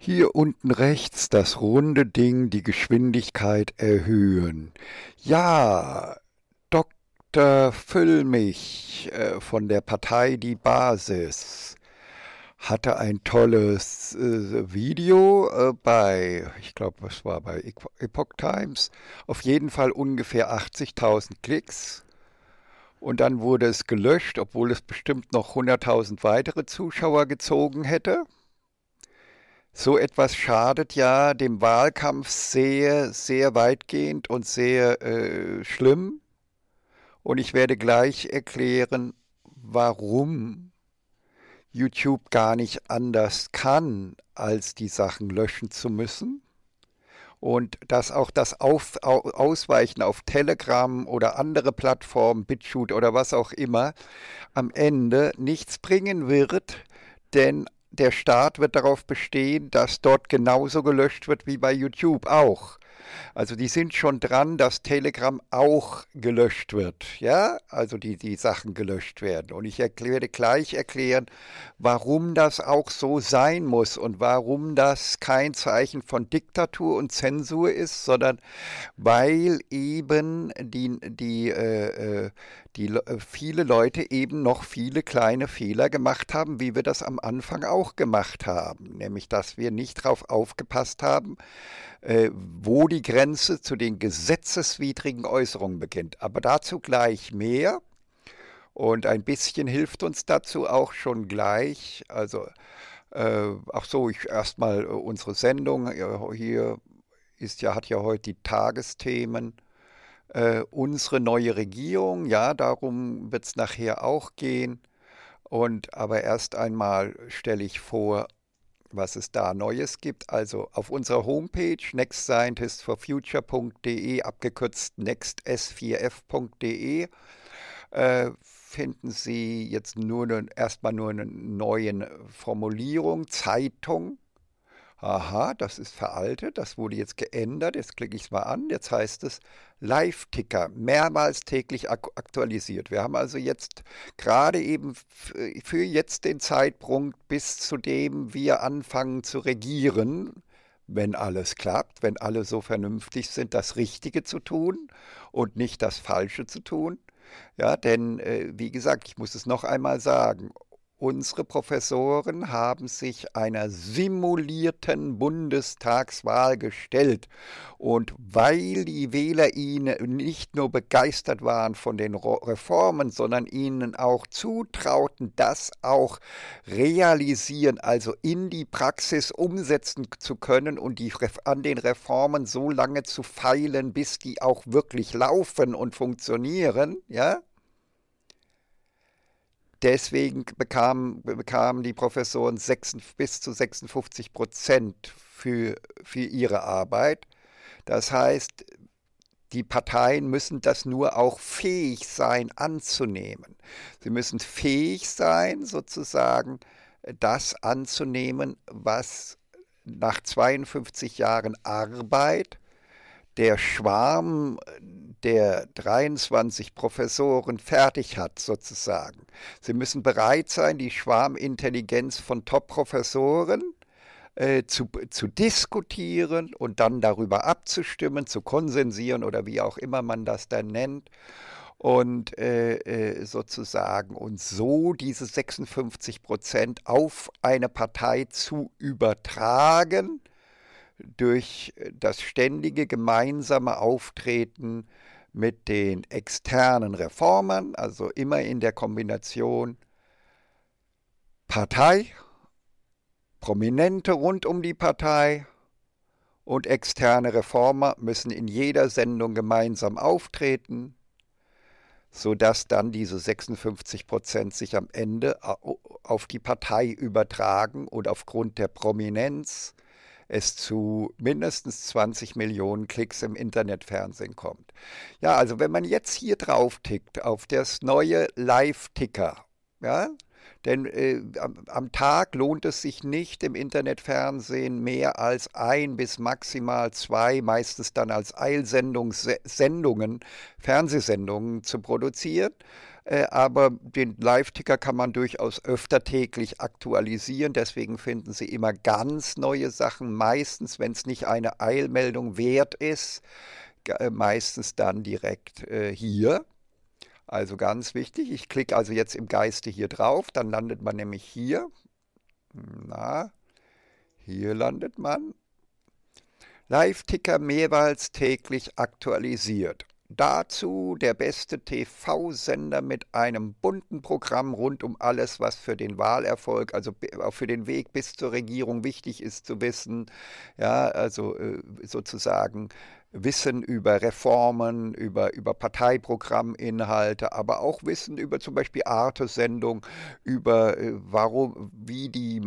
Hier unten rechts das runde Ding, die Geschwindigkeit erhöhen. Ja, Dr. Füllmich äh, von der Partei Die Basis hatte ein tolles äh, Video äh, bei, ich glaube, es war bei Epoch Times, auf jeden Fall ungefähr 80.000 Klicks. Und dann wurde es gelöscht, obwohl es bestimmt noch 100.000 weitere Zuschauer gezogen hätte so etwas schadet ja dem Wahlkampf sehr, sehr weitgehend und sehr äh, schlimm. Und ich werde gleich erklären, warum YouTube gar nicht anders kann, als die Sachen löschen zu müssen. Und dass auch das auf, Ausweichen auf Telegram oder andere Plattformen, BitChute oder was auch immer, am Ende nichts bringen wird, denn der Staat wird darauf bestehen, dass dort genauso gelöscht wird wie bei YouTube auch. Also die sind schon dran, dass Telegram auch gelöscht wird, ja, also die, die Sachen gelöscht werden. Und ich werde gleich erklären, warum das auch so sein muss und warum das kein Zeichen von Diktatur und Zensur ist, sondern weil eben die, die, äh, äh die äh, viele Leute eben noch viele kleine Fehler gemacht haben, wie wir das am Anfang auch gemacht haben, nämlich dass wir nicht darauf aufgepasst haben, äh, wo die Grenze zu den gesetzeswidrigen Äußerungen beginnt. Aber dazu gleich mehr. Und ein bisschen hilft uns dazu auch schon gleich, also äh, ach so, ich erstmal äh, unsere Sendung äh, hier ist ja hat ja heute die Tagesthemen äh, unsere neue Regierung. Ja, darum wird es nachher auch gehen. Und aber erst einmal stelle ich vor, was es da Neues gibt. Also auf unserer Homepage nextscientistforfuture.de, abgekürzt nexts4f.de, äh, finden Sie jetzt nur erstmal nur eine neue Formulierung, Zeitung aha, das ist veraltet, das wurde jetzt geändert, jetzt klicke ich es mal an, jetzt heißt es Live-Ticker, mehrmals täglich ak aktualisiert. Wir haben also jetzt gerade eben äh, für jetzt den Zeitpunkt, bis zu dem wir anfangen zu regieren, wenn alles klappt, wenn alle so vernünftig sind, das Richtige zu tun und nicht das Falsche zu tun. Ja, denn äh, wie gesagt, ich muss es noch einmal sagen, Unsere Professoren haben sich einer simulierten Bundestagswahl gestellt. Und weil die Wähler ihnen nicht nur begeistert waren von den Reformen, sondern ihnen auch zutrauten, das auch realisieren, also in die Praxis umsetzen zu können und die, an den Reformen so lange zu feilen, bis die auch wirklich laufen und funktionieren, ja, Deswegen bekamen, bekamen die Professoren 6, bis zu 56 Prozent für, für ihre Arbeit. Das heißt, die Parteien müssen das nur auch fähig sein anzunehmen. Sie müssen fähig sein, sozusagen das anzunehmen, was nach 52 Jahren Arbeit der Schwarm der 23 Professoren fertig hat, sozusagen. Sie müssen bereit sein, die Schwarmintelligenz von Top-Professoren äh, zu, zu diskutieren und dann darüber abzustimmen, zu konsensieren oder wie auch immer man das dann nennt und äh, äh sozusagen und so diese 56 Prozent auf eine Partei zu übertragen durch das ständige gemeinsame Auftreten mit den externen Reformern, also immer in der Kombination Partei, Prominente rund um die Partei und externe Reformer müssen in jeder Sendung gemeinsam auftreten, sodass dann diese 56 Prozent sich am Ende auf die Partei übertragen und aufgrund der Prominenz es zu mindestens 20 Millionen Klicks im Internetfernsehen kommt. Ja, also wenn man jetzt hier drauf tickt, auf das neue Live-Ticker, ja, denn äh, am, am, Tag lohnt es sich nicht im Internetfernsehen mehr als ein bis maximal zwei, meistens dann als Eilsendungen, Fernsehsendungen zu produzieren. Äh, aber den Live-Ticker kann man durchaus öfter täglich aktualisieren. Deswegen finden Sie immer ganz neue Sachen, meistens, wenn es nicht eine Eilmeldung wert ist, äh, meistens dann direkt äh, hier. Also ganz wichtig, ich klicke also jetzt im Geiste hier drauf, dann landet man nämlich hier. Na, hier landet man. Live-Ticker mehrmals täglich aktualisiert. Dazu der beste TV-Sender mit einem bunten Programm rund um alles, was für den Wahlerfolg, also für den Weg bis zur Regierung wichtig ist zu wissen. Ja, also äh, sozusagen Wissen über Reformen, über, über Parteiprogramminhalte, aber auch Wissen über zum Beispiel arte über äh, warum, wie die,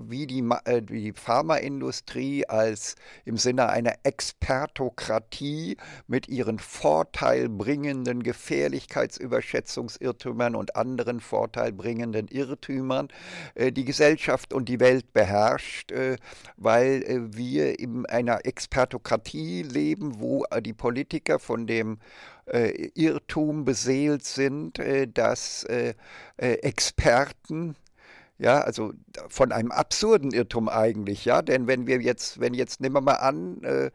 wie die, äh, die Pharmaindustrie als im Sinne einer Expertokratie mit ihren vorteilbringenden Gefährlichkeitsüberschätzungsirrtümern und anderen vorteilbringenden Irrtümern äh, die Gesellschaft und die Welt beherrscht, weil wir in einer Expertokratie leben leben, wo äh, die Politiker von dem äh, Irrtum beseelt sind, äh, dass äh, äh Experten ja, also von einem absurden Irrtum eigentlich, ja, denn wenn wir jetzt, wenn jetzt, nehmen wir mal an, äh,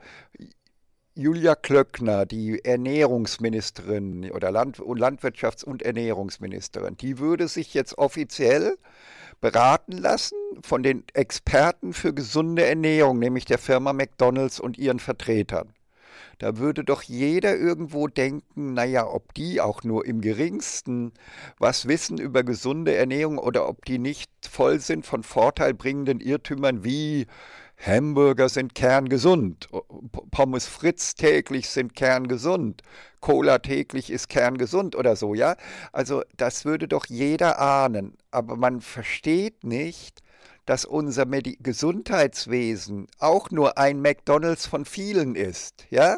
Julia Klöckner, die Ernährungsministerin oder Land Landwirtschafts- und Ernährungsministerin, die würde sich jetzt offiziell beraten lassen von den Experten für gesunde Ernährung, nämlich der Firma McDonald's und ihren Vertretern. Da würde doch jeder irgendwo denken, naja, ob die auch nur im geringsten was wissen über gesunde Ernährung oder ob die nicht voll sind von vorteilbringenden Irrtümern wie Hamburger sind kerngesund, Pommes Fritz täglich sind kerngesund, Cola täglich ist kerngesund oder so, ja? Also das würde doch jeder ahnen, aber man versteht nicht, dass unser Medi Gesundheitswesen auch nur ein McDonald's von vielen ist, ja?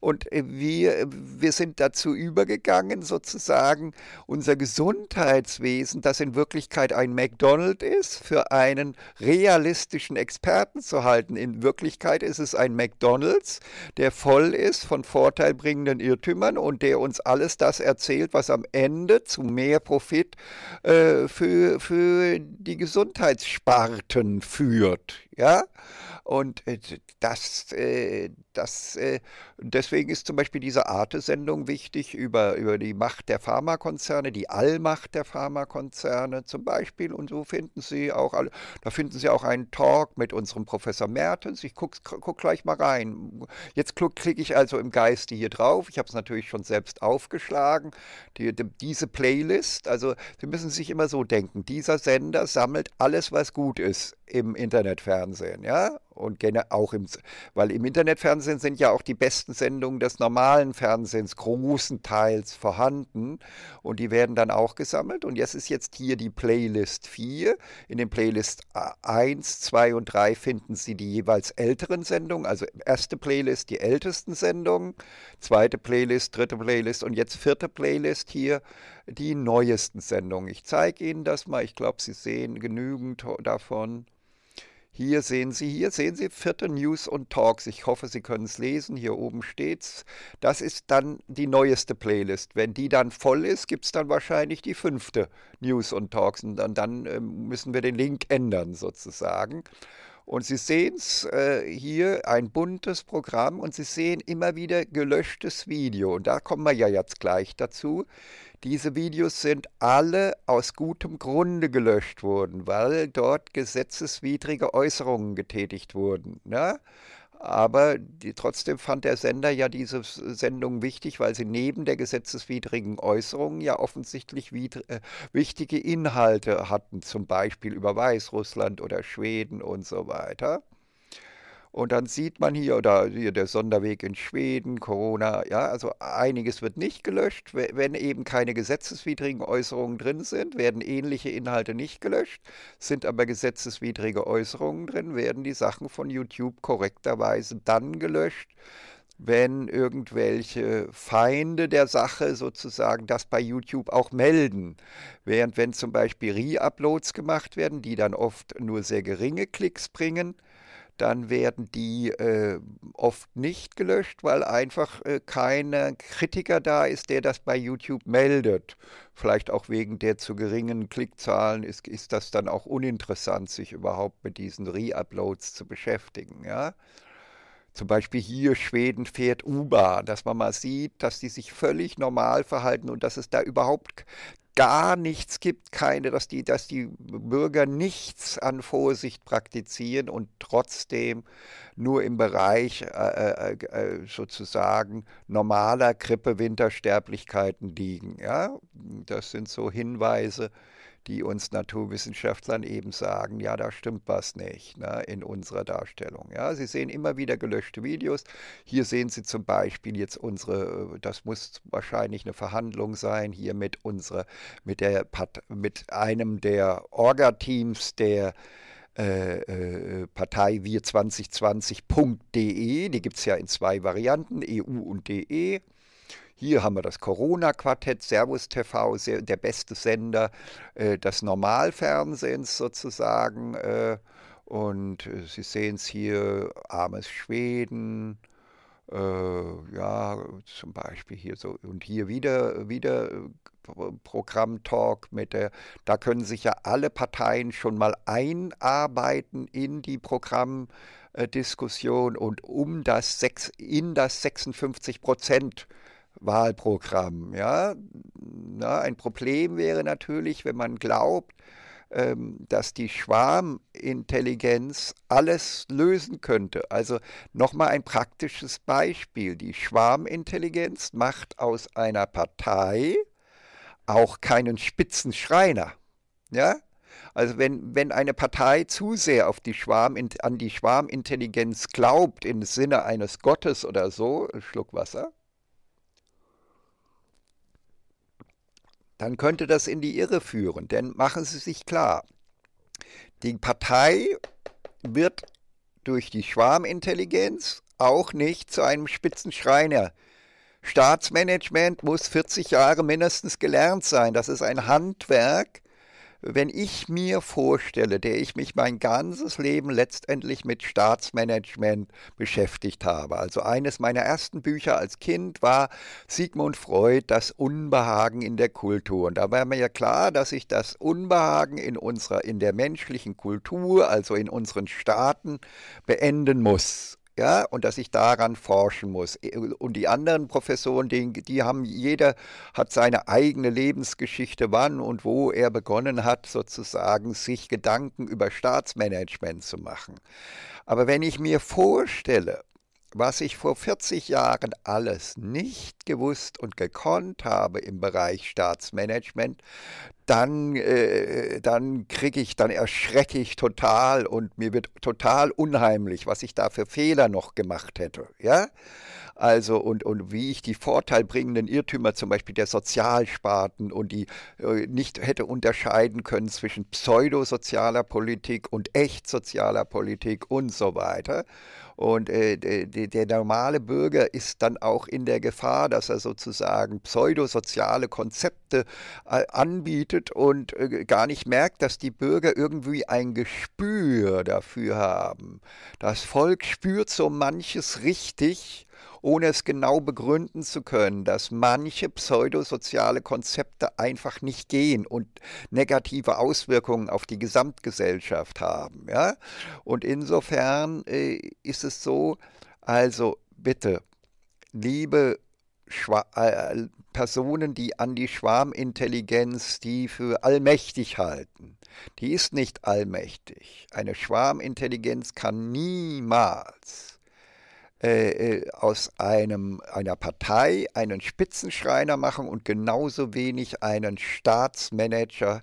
Und äh, wir, äh, wir sind dazu übergegangen, sozusagen unser Gesundheitswesen, das in Wirklichkeit ein McDonald's ist, für einen realistischen Experten zu halten. In Wirklichkeit ist es ein McDonald's, der voll ist von vorteilbringenden Irrtümern und der uns alles das erzählt, was am Ende zu mehr Profit äh, für, für die Gesundheitssparten führt. Ja, und äh, das, äh, das, äh, deswegen ist zum Beispiel diese Arte-Sendung wichtig über, über die Macht der Pharmakonzerne, die Allmacht der Pharmakonzerne zum Beispiel. Und so finden Sie auch, alle, da finden Sie auch einen Talk mit unserem Professor Mertens. Ich gucke guck gleich mal rein. Jetzt klicke ich also im Geiste hier drauf. Ich habe es natürlich schon selbst aufgeschlagen. Die, die, diese Playlist, also Sie müssen sich immer so denken, dieser Sender sammelt alles, was gut ist im Internetfernsehen, ja? Und auch im, weil im Internetfernsehen Fernsehen sind ja auch die besten Sendungen des normalen Fernsehens großenteils vorhanden und die werden dann auch gesammelt. Und jetzt ist jetzt hier die Playlist 4. In den Playlist 1, 2 und 3 finden Sie die jeweils älteren Sendungen, also erste Playlist die ältesten Sendungen, zweite Playlist, dritte Playlist und jetzt vierte Playlist hier die neuesten Sendungen. Ich zeige Ihnen das mal. Ich glaube, Sie sehen genügend davon. Hier sehen Sie, hier sehen Sie vierte News und Talks. Ich hoffe, Sie können es lesen. Hier oben steht's. Das ist dann die neueste Playlist. Wenn die dann voll ist, gibt es dann wahrscheinlich die fünfte News und Talks. Und dann, dann ähm, müssen wir den Link ändern sozusagen. Und Sie sehen es äh, hier, ein buntes Programm und Sie sehen immer wieder gelöschtes Video. Und da kommen wir ja jetzt gleich dazu. Diese Videos sind alle aus gutem Grunde gelöscht worden, weil dort gesetzeswidrige Äußerungen getätigt wurden. Ne? Aber die, trotzdem fand der Sender ja diese Sendung wichtig, weil sie neben der gesetzeswidrigen Äußerung ja offensichtlich äh, wichtige Inhalte hatten, zum Beispiel über Weißrussland oder Schweden und so weiter. Und dann sieht man hier, oder hier der Sonderweg in Schweden, Corona, ja, also einiges wird nicht gelöscht. Wenn eben keine gesetzeswidrigen Äußerungen drin sind, werden ähnliche Inhalte nicht gelöscht. Sind aber gesetzeswidrige Äußerungen drin, werden die Sachen von YouTube korrekterweise dann gelöscht, wenn irgendwelche Feinde der Sache sozusagen das bei YouTube auch melden. Während wenn zum Beispiel Re-Uploads gemacht werden, die dann oft nur sehr geringe Klicks bringen, dann werden die äh, oft nicht gelöscht, weil einfach äh, kein Kritiker da ist, der das bei YouTube meldet. Vielleicht auch wegen der zu geringen Klickzahlen ist, ist das dann auch uninteressant, sich überhaupt mit diesen Reuploads zu beschäftigen. Ja? Zum Beispiel hier Schweden fährt U-Bahn, dass man mal sieht, dass die sich völlig normal verhalten und dass es da überhaupt gar nichts gibt, keine, dass die, dass die Bürger nichts an Vorsicht praktizieren und trotzdem nur im Bereich äh, äh, äh sozusagen normaler Grippe-Wintersterblichkeiten liegen. Ja? Das sind so Hinweise, die uns Naturwissenschaftlern eben sagen, ja, da stimmt was nicht ne, in unserer Darstellung. Ja, Sie sehen immer wieder gelöschte Videos. Hier sehen Sie zum Beispiel jetzt unsere, äh, das muss wahrscheinlich eine Verhandlung sein, hier mit unsere, mit der mit einem der Orga-Teams der äh, äh, Partei wir2020.de. Die gibt es ja in zwei Varianten, EU und DE. Hier haben wir das Corona-Quartett, Servus TV, der beste Sender äh, des Normalfernsehens sozusagen. Äh, und äh, Sie sehen es hier, armes Schweden. Äh, ja, zum Beispiel hier so. Und hier wieder, wieder äh, Programm-Talk mit der, da können sich ja alle Parteien schon mal einarbeiten in die Programmdiskussion äh, und um das 6, in das 56 Prozent Wahlprogramm. Ja? Na, ein Problem wäre natürlich, wenn man glaubt, ähm, dass die Schwarmintelligenz alles lösen könnte. Also nochmal ein praktisches Beispiel. Die Schwarmintelligenz macht aus einer Partei auch keinen Spitzenschreiner. Ja? Also wenn, wenn eine Partei zu sehr auf die Schwarm, an die Schwarmintelligenz glaubt, im Sinne eines Gottes oder so, Schluck Wasser, dann könnte das in die Irre führen. Denn machen Sie sich klar, die Partei wird durch die Schwarmintelligenz auch nicht zu einem Spitzenschreiner. Staatsmanagement muss 40 Jahre mindestens gelernt sein. Das ist ein Handwerk, wenn ich mir vorstelle, der ich mich mein ganzes Leben letztendlich mit Staatsmanagement beschäftigt habe. Also eines meiner ersten Bücher als Kind war Sigmund Freud, das Unbehagen in der Kultur. Und da war mir ja klar, dass ich das Unbehagen in unserer, in der menschlichen Kultur, also in unseren Staaten, beenden muss ja, und dass ich daran forschen muss. Und die anderen Professoren, die, die haben, jeder hat seine eigene Lebensgeschichte, wann und wo er begonnen hat, sozusagen sich Gedanken über Staatsmanagement zu machen. Aber wenn ich mir vorstelle, was ich vor 40 Jahren alles nicht gewusst und gekonnt habe im Bereich Staatsmanagement, dann, äh, dann kriege ich, dann erschrecke ich total und mir wird total unheimlich, was ich da für Fehler noch gemacht hätte. Ja? Also und, und wie ich die vorteilbringenden Irrtümer zum Beispiel der Sozialsparten und die äh, nicht hätte unterscheiden können zwischen pseudosozialer Politik und echt sozialer Politik und so weiter. Und äh, der, normale Bürger ist dann auch in der Gefahr, dass er sozusagen pseudosoziale Konzepte äh, anbietet und äh, gar nicht merkt, dass die Bürger irgendwie ein Gespür dafür haben. Das Volk spürt so manches richtig ohne es genau begründen zu können, dass manche pseudosoziale Konzepte einfach nicht gehen und negative Auswirkungen auf die Gesamtgesellschaft haben. Ja? Und insofern äh, ist es so, also bitte, liebe Schwa äh, Personen, die an die Schwarmintelligenz, die für allmächtig halten. Die ist nicht allmächtig. Eine Schwarmintelligenz kann niemals äh, äh, aus einem, einer Partei einen Spitzenschreiner machen und genauso wenig einen Staatsmanager,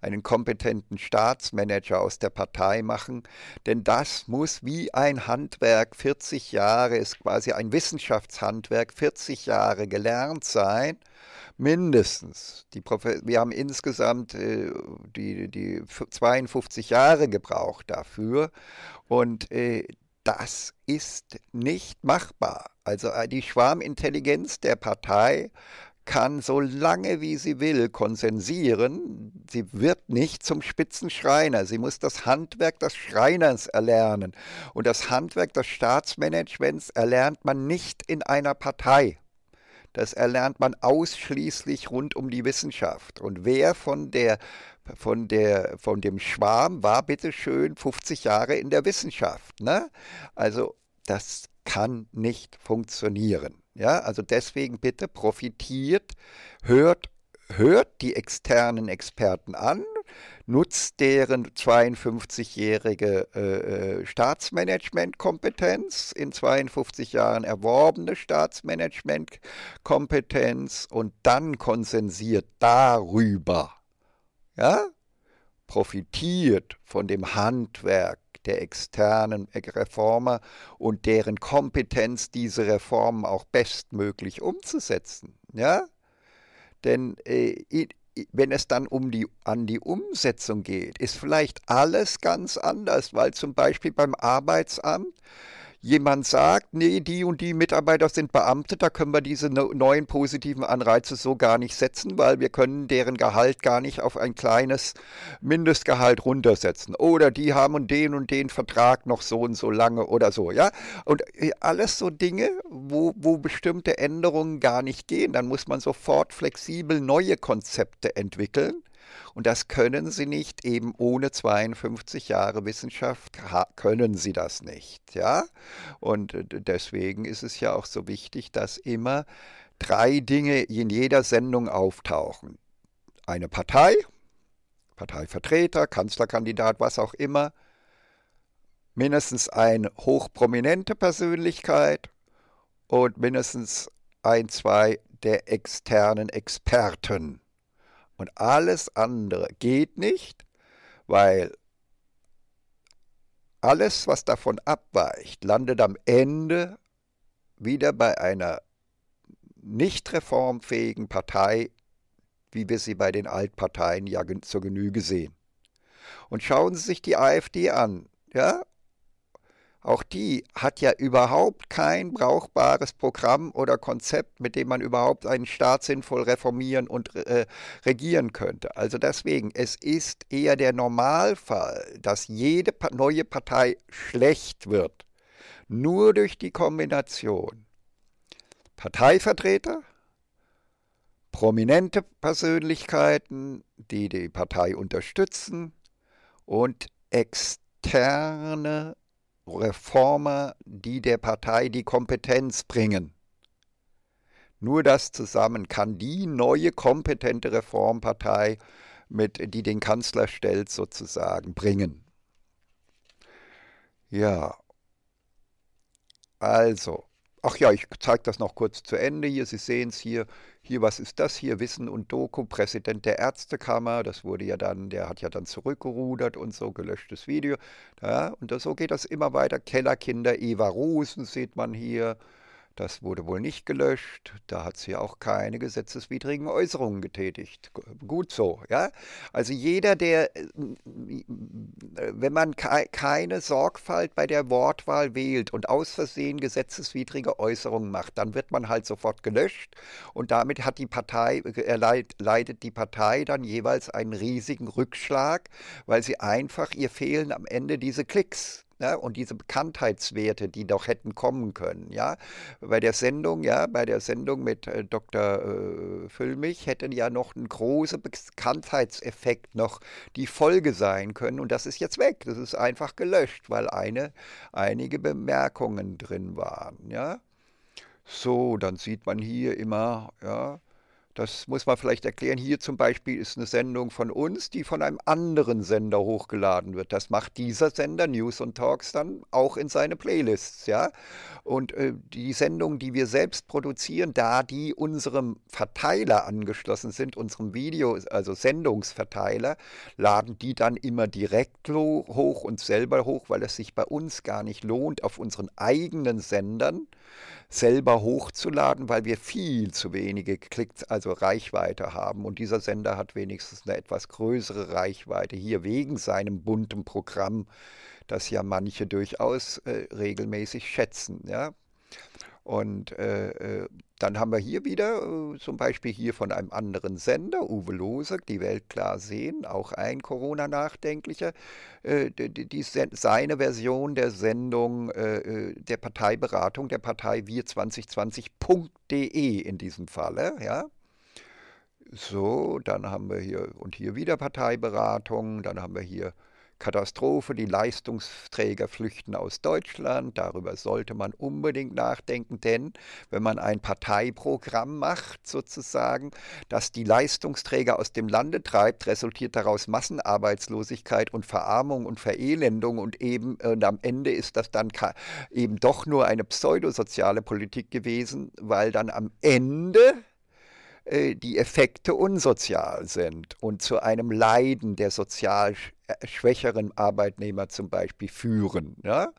einen kompetenten Staatsmanager aus der Partei machen. Denn das muss wie ein Handwerk 40 Jahre, ist quasi ein Wissenschaftshandwerk, 40 Jahre gelernt sein. Mindestens. Die Wir haben insgesamt äh, die, die 52 Jahre gebraucht dafür. Und äh, das ist nicht machbar. Also äh, die Schwarmintelligenz der Partei kann so lange wie sie will konsensieren, sie wird nicht zum Spitzenschreiner. Sie muss das Handwerk des Schreiners erlernen. Und das Handwerk des Staatsmanagements erlernt man nicht in einer Partei. Das erlernt man ausschließlich rund um die Wissenschaft. Und wer von der von, der, von dem Schwarm war bitte schön 50 Jahre in der Wissenschaft. Ne? Also das kann nicht funktionieren. Ja, also deswegen bitte profitiert, hört, hört die externen Experten an, nutzt deren 52-jährige äh, äh, Staatsmanagementkompetenz, in 52 Jahren erworbene Staatsmanagementkompetenz und dann konsensiert darüber ja, profitiert von dem Handwerk der externen Reformer und deren Kompetenz, diese Reformen auch bestmöglich umzusetzen. Ja? Denn äh, wenn es dann um die, an die Umsetzung geht, ist vielleicht alles ganz anders, weil zum Beispiel beim Arbeitsamt jemand sagt, nee, die und die Mitarbeiter sind Beamte, da können wir diese neuen positiven Anreize so gar nicht setzen, weil wir können deren Gehalt gar nicht auf ein kleines Mindestgehalt runtersetzen. Oder die haben und den und den Vertrag noch so und so lange oder so, ja. Und äh, alles so Dinge, wo, wo bestimmte Änderungen gar nicht gehen. Dann muss man sofort flexibel neue Konzepte entwickeln. Und das können sie nicht, eben ohne 52 Jahre Wissenschaft können sie das nicht. Ja? Und äh, deswegen ist es ja auch so wichtig, dass immer drei Dinge in jeder Sendung auftauchen. Eine Partei, Parteivertreter, Kanzlerkandidat, was auch immer, mindestens eine hochprominente Persönlichkeit und mindestens ein, zwei der externen Experten. Und alles andere geht nicht, weil alles, was davon abweicht, landet am Ende wieder bei einer nicht reformfähigen Partei, wie wir sie bei den Altparteien ja zur Genüge sehen. Und schauen Sie sich die AfD an, ja, auch die hat ja überhaupt kein brauchbares Programm oder Konzept, mit dem man überhaupt einen Staat sinnvoll reformieren und äh, regieren könnte. Also deswegen, es ist eher der Normalfall, dass jede neue Partei schlecht wird. Nur durch die Kombination Parteivertreter, prominente Persönlichkeiten, die die Partei unterstützen und externe Reformer, die der Partei die Kompetenz bringen. Nur das zusammen kann die neue kompetente Reformpartei, mit, die den Kanzler stellt, sozusagen bringen. Ja, also Ach ja, ich zeige das noch kurz zu Ende hier. Sie sehen es hier. Hier, was ist das hier? Wissen und Doku, Präsident der Ärztekammer. Das wurde ja dann, der hat ja dann zurückgerudert und so, gelöschtes Video. Ja, und das, so geht das immer weiter. Kellerkinder, Eva Rosen sieht man hier. Das wurde wohl nicht gelöscht. Da hat sie auch keine gesetzeswidrigen Äußerungen getätigt. Gut so, ja. Also jeder, der, äh, äh, wenn man keine Sorgfalt bei der Wortwahl wählt und aus Versehen gesetzeswidrige Äußerungen macht, dann wird man halt sofort gelöscht und damit hat die Partei, äh, leidet die Partei dann jeweils einen riesigen Rückschlag, weil sie einfach ihr fehlen am Ende diese Klicks. Ne? Und diese Bekanntheitswerte, die doch hätten kommen können, ja. Bei der Sendung, ja, bei der Sendung mit äh, Dr. Äh, Füllmich hätte ja noch ein großer Bekanntheitseffekt noch die Folge sein können. Und das ist jetzt weg. Das ist einfach gelöscht, weil eine, einige Bemerkungen drin waren, ja. So, dann sieht man hier immer, ja, das muss man vielleicht erklären. Hier zum Beispiel ist eine Sendung von uns, die von einem anderen Sender hochgeladen wird. Das macht dieser Sender News und Talks dann auch in seine Playlists, ja. Und äh, die Sendungen, die wir selbst produzieren, da die unserem Verteiler angeschlossen sind, unserem Video, also Sendungsverteiler, laden die dann immer direkt hoch und selber hoch, weil es sich bei uns gar nicht lohnt, auf unseren eigenen Sendern selber hochzuladen, weil wir viel zu wenige Klicks, also also Reichweite haben. Und dieser Sender hat wenigstens eine etwas größere Reichweite hier wegen seinem bunten Programm, das ja manche durchaus äh, regelmäßig schätzen. Ja? Und äh, äh dann haben wir hier wieder äh, zum Beispiel hier von einem anderen Sender, Uwe Lose, die Welt klar sehen, auch ein Corona-Nachdenklicher, äh, die, die, seine Version der Sendung äh, äh, der Parteiberatung der Partei wir2020.de in diesem Falle, ja. So, dann haben wir hier und hier wieder Parteiberatung, dann haben wir hier Katastrophe, die Leistungsträger flüchten aus Deutschland. Darüber sollte man unbedingt nachdenken, denn wenn man ein Parteiprogramm macht, sozusagen, das die Leistungsträger aus dem Lande treibt, resultiert daraus Massenarbeitslosigkeit und Verarmung und Verelendung und eben und am Ende ist das dann eben doch nur eine pseudosoziale Politik gewesen, weil dann am Ende äh, die Effekte unsozial sind und zu einem Leiden der sozial äh, schwächeren Arbeitnehmer zum Beispiel führen. Ne?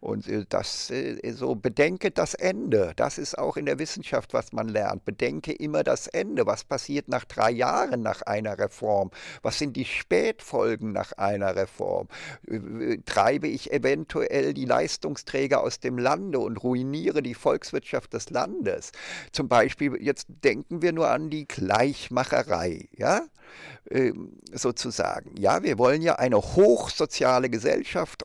Und äh, das äh, so, bedenke das Ende. Das ist auch in der Wissenschaft, was man lernt. Bedenke immer das Ende. Was passiert nach drei Jahren nach einer Reform? Was sind die Spätfolgen nach einer Reform? Äh, treibe ich eventuell die Leistungsträger aus dem Lande und ruiniere die Volkswirtschaft des Landes? Zum Beispiel, jetzt denken wir nur an die Gleichmacherei, ja? Ähm, sozusagen. Ja, wir wollen ja eine hochsoziale Gesellschaft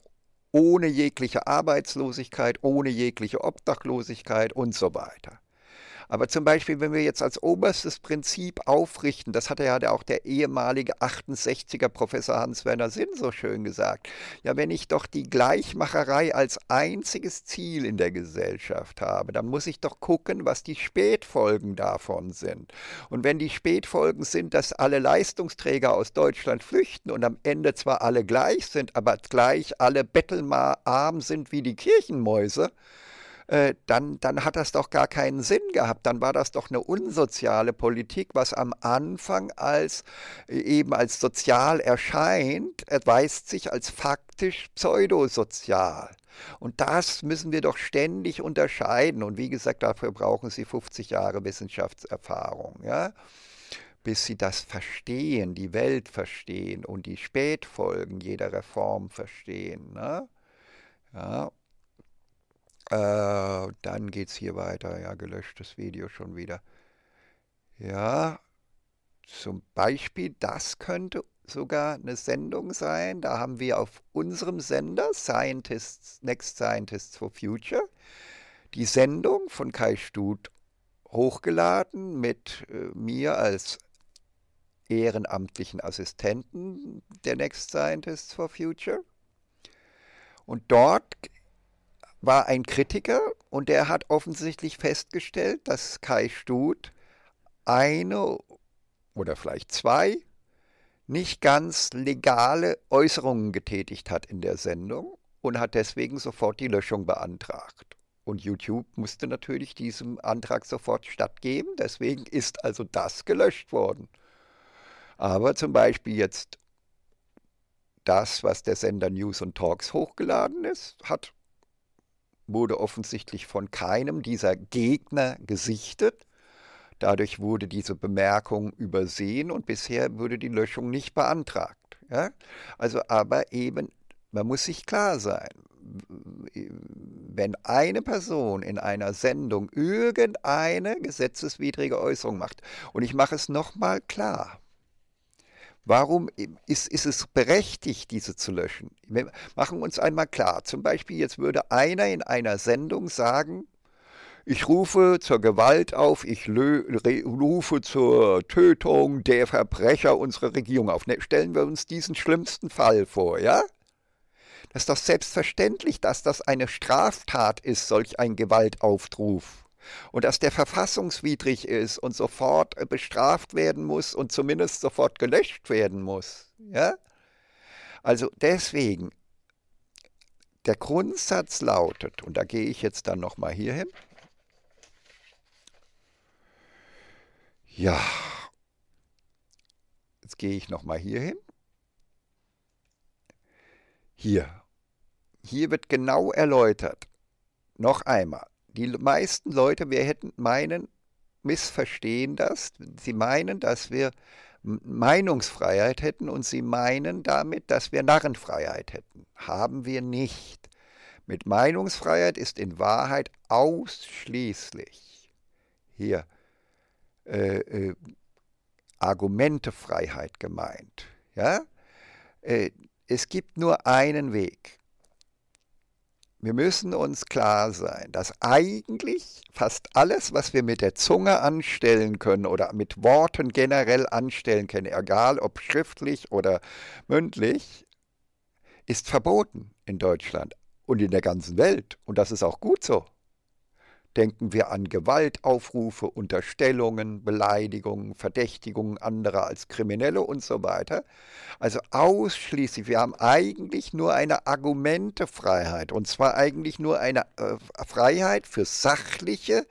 ohne jegliche Arbeitslosigkeit, ohne jegliche Obdachlosigkeit und so weiter. Aber zum Beispiel, wenn wir jetzt als oberstes Prinzip aufrichten, das hatte ja auch der ehemalige 68er Professor Hans-Werner Sinn so schön gesagt, ja, wenn ich doch die Gleichmacherei als einziges Ziel in der Gesellschaft habe, dann muss ich doch gucken, was die Spätfolgen davon sind. Und wenn die Spätfolgen sind, dass alle Leistungsträger aus Deutschland flüchten und am Ende zwar alle gleich sind, aber gleich alle bettelmarm sind wie die Kirchenmäuse, äh, dann, dann hat das doch gar keinen Sinn gehabt. Dann war das doch eine unsoziale Politik, was am Anfang als äh, eben als sozial erscheint, erweist äh, sich als faktisch pseudosozial. Und das müssen wir doch ständig unterscheiden. Und wie gesagt, dafür brauchen Sie 50 Jahre Wissenschaftserfahrung, ja? bis Sie das verstehen, die Welt verstehen und die Spätfolgen jeder Reform verstehen. Ne? Ja, äh, dann geht's hier weiter. Ja, gelöschtes Video schon wieder. Ja, zum Beispiel, das könnte sogar eine Sendung sein. Da haben wir auf unserem Sender Scientists, Next Scientists for Future die Sendung von Kai Stut hochgeladen mit äh, mir als ehrenamtlichen Assistenten der Next Scientists for Future. Und dort war ein Kritiker und der hat offensichtlich festgestellt, dass Kai Stut eine oder vielleicht zwei nicht ganz legale Äußerungen getätigt hat in der Sendung und hat deswegen sofort die Löschung beantragt. Und YouTube musste natürlich diesem Antrag sofort stattgeben, deswegen ist also das gelöscht worden. Aber zum Beispiel jetzt das, was der Sender News und Talks hochgeladen ist, hat wurde offensichtlich von keinem dieser Gegner gesichtet. Dadurch wurde diese Bemerkung übersehen und bisher wurde die Löschung nicht beantragt. Ja? Also aber eben, man muss sich klar sein, wenn eine Person in einer Sendung irgendeine gesetzeswidrige Äußerung macht, und ich mache es nochmal klar, Warum ist, ist es berechtigt, diese zu löschen? Wir machen uns einmal klar. Zum Beispiel, jetzt würde einer in einer Sendung sagen, ich rufe zur Gewalt auf, ich rufe zur Tötung der Verbrecher unserer Regierung auf. Ne, stellen wir uns diesen schlimmsten Fall vor, ja? Das ist doch selbstverständlich, dass das eine Straftat ist, solch ein Gewaltaufruf und dass der verfassungswidrig ist und sofort äh, bestraft werden muss und zumindest sofort gelöscht werden muss. Ja? Also deswegen, der Grundsatz lautet, und da gehe ich jetzt dann nochmal hier hin, ja, jetzt gehe ich nochmal hier hin, hier, hier wird genau erläutert, noch einmal, die meisten Leute, wir hätten meinen, missverstehen das. Sie meinen, dass wir Meinungsfreiheit hätten und sie meinen damit, dass wir Narrenfreiheit hätten. Haben wir nicht. Mit Meinungsfreiheit ist in Wahrheit ausschließlich hier äh, äh, Argumentefreiheit gemeint. Ja? Äh, es gibt nur einen Weg wir müssen uns klar sein, dass eigentlich fast alles, was wir mit der Zunge anstellen können oder mit Worten generell anstellen können, egal ob schriftlich oder mündlich, ist verboten in Deutschland und in der ganzen Welt. Und das ist auch gut so. Denken wir an Gewaltaufrufe, Unterstellungen, Beleidigungen, Verdächtigungen anderer als Kriminelle und so weiter. Also ausschließlich, wir haben eigentlich nur eine Argumentefreiheit und zwar eigentlich nur eine äh, Freiheit für sachliche,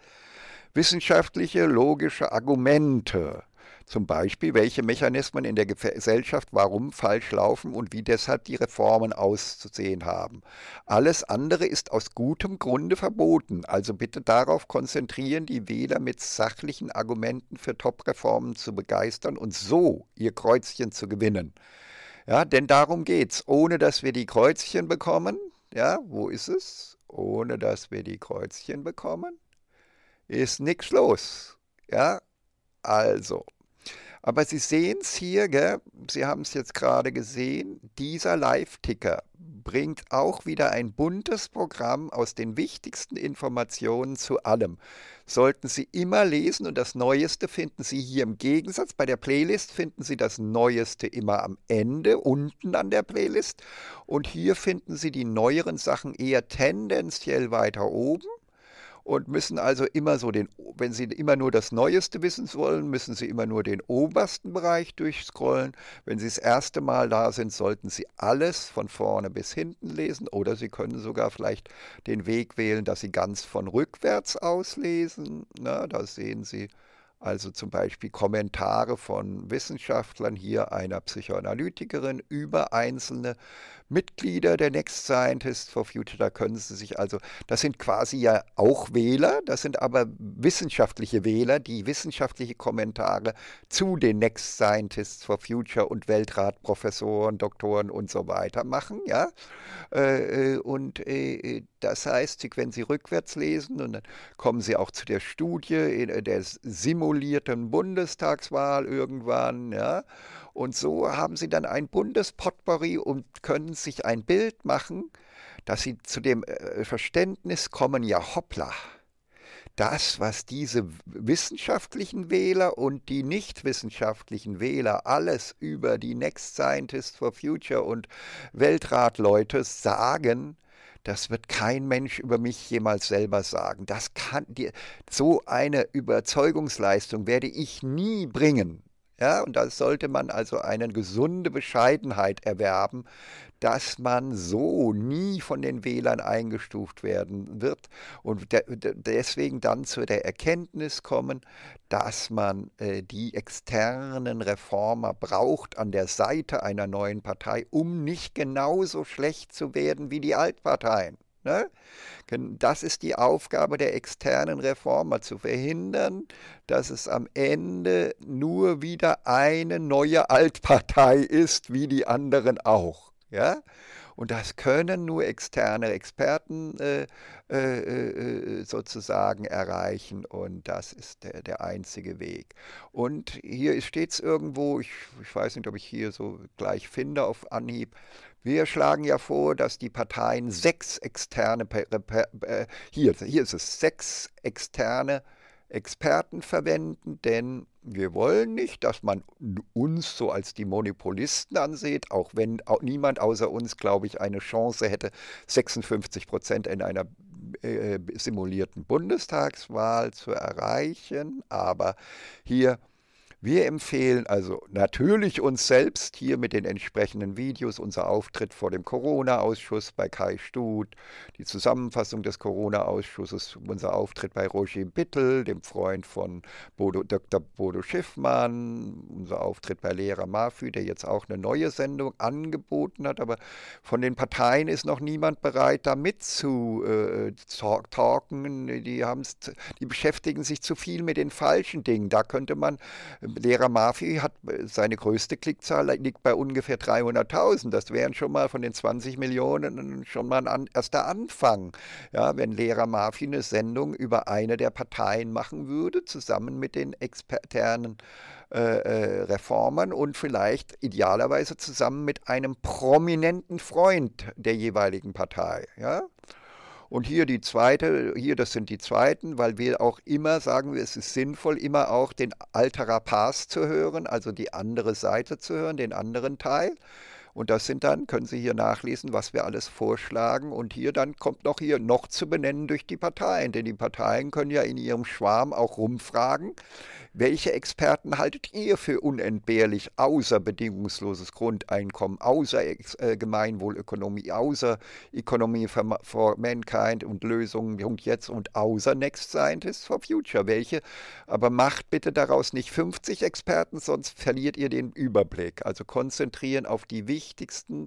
wissenschaftliche, logische Argumente. Zum Beispiel, welche Mechanismen in der Gesellschaft warum falsch laufen und wie deshalb die Reformen auszusehen haben. Alles andere ist aus gutem Grunde verboten, also bitte darauf konzentrieren, die Wähler mit sachlichen Argumenten für Top-Reformen zu begeistern und so ihr Kreuzchen zu gewinnen. Ja, denn darum geht's. Ohne dass wir die Kreuzchen bekommen, ja, wo ist es? Ohne dass wir die Kreuzchen bekommen, ist nichts los. Ja, also aber Sie sehen es hier, gell? Sie haben es jetzt gerade gesehen, dieser Live-Ticker bringt auch wieder ein buntes Programm aus den wichtigsten Informationen zu allem. Sollten Sie immer lesen und das Neueste finden Sie hier im Gegensatz. Bei der Playlist finden Sie das Neueste immer am Ende, unten an der Playlist. Und hier finden Sie die neueren Sachen eher tendenziell weiter oben und müssen also immer so den, wenn sie immer nur das Neueste wissen wollen, müssen sie immer nur den obersten Bereich durchscrollen. Wenn sie das erste Mal da sind, sollten sie alles von vorne bis hinten lesen oder sie können sogar vielleicht den Weg wählen, dass sie ganz von rückwärts auslesen. Na, da sehen sie also zum Beispiel Kommentare von Wissenschaftlern, hier einer Psychoanalytikerin über einzelne Mitglieder der Next Scientists for Future, da können Sie sich also, das sind quasi ja auch Wähler, das sind aber wissenschaftliche Wähler, die wissenschaftliche Kommentare zu den Next Scientists for Future und Weltratprofessoren, Doktoren und so weiter machen, ja. Äh, äh, und äh, das heißt, wenn Sie rückwärts lesen, und dann kommen Sie auch zu der Studie äh, der simulierten Bundestagswahl irgendwann, ja, und so haben Sie dann ein Bundespotpourri und können sich ein Bild machen, dass Sie zu dem äh, Verständnis kommen, ja hoppla, das, was diese wissenschaftlichen Wähler und die nicht wissenschaftlichen Wähler alles über die Next Scientist for Future und Weltratleute sagen, das wird kein Mensch über mich jemals selber sagen. Das kann dir, so eine Überzeugungsleistung werde ich nie bringen. Ja, und da sollte man also eine gesunde Bescheidenheit erwerben, dass man so nie von den Wählern eingestuft werden wird und de deswegen dann zu der Erkenntnis kommen, dass man äh, die externen Reformer braucht an der Seite einer neuen Partei, um nicht genauso schlecht zu werden wie die Altparteien. Ne? Das ist die Aufgabe der externen Reformer, zu verhindern, dass es am Ende nur wieder eine neue Altpartei ist, wie die anderen auch. Ja? Und das können nur externe Experten äh, äh, äh, äh sozusagen erreichen. Und das ist der, der einzige Weg. Und hier steht es irgendwo, ich, ich, weiß nicht, ob ich hier so gleich finde auf Anhieb, wir schlagen ja vor, dass die Parteien sechs externe, äh, hier, hier ist es, sechs externe Experten verwenden, denn wir wollen nicht, dass man uns so als die Monopolisten ansieht, auch wenn auch niemand außer uns, glaube ich, eine Chance hätte, 56 Prozent in einer äh, simulierten Bundestagswahl zu erreichen. Aber hier wir empfehlen also natürlich uns selbst hier mit den entsprechenden Videos, unser Auftritt vor dem Corona-Ausschuss bei Kai Stuth, die Zusammenfassung des Corona-Ausschusses, unser Auftritt bei Roger Bittel, dem Freund von Bodo, Dr. Bodo Schiffmann, unser Auftritt bei Lehrer Marfü, der jetzt auch eine neue Sendung angeboten hat, aber von den Parteien ist noch niemand bereit, da mitzutalken. äh, Die, die beschäftigen sich zu viel mit den falschen Dingen. Da könnte man Lehrer Mafi hat äh, seine größte Klickzahl liegt bei ungefähr 300.000. Das wären schon mal von den 20 Millionen schon mal ein erster Anfang. Ja, wenn Lehrer Mafi eine Sendung über eine der Parteien machen würde, zusammen mit den externen äh, äh, Reformern und vielleicht idealerweise zusammen mit einem prominenten Freund der jeweiligen Partei. Ja? Und hier die zweite, hier das sind die zweiten, weil wir auch immer sagen, es ist sinnvoll, immer auch den Alterer Pass zu hören, also die andere Seite zu hören, den anderen Teil. Und das sind dann, können Sie hier nachlesen, was wir alles vorschlagen. Und hier dann kommt noch hier, noch zu benennen durch die Parteien. Denn die Parteien können ja in ihrem Schwarm auch rumfragen, welche Experten haltet ihr für unentbehrlich, außer bedingungsloses Grundeinkommen, außer äh, Gemeinwohlökonomie, außer Economy for, for Mankind und Lösungen und jetzt und außer Next Scientists for Future. Welche? Aber macht bitte daraus nicht 50 Experten, sonst verliert ihr den Überblick. Also konzentrieren auf die wichtigen wichtigsten,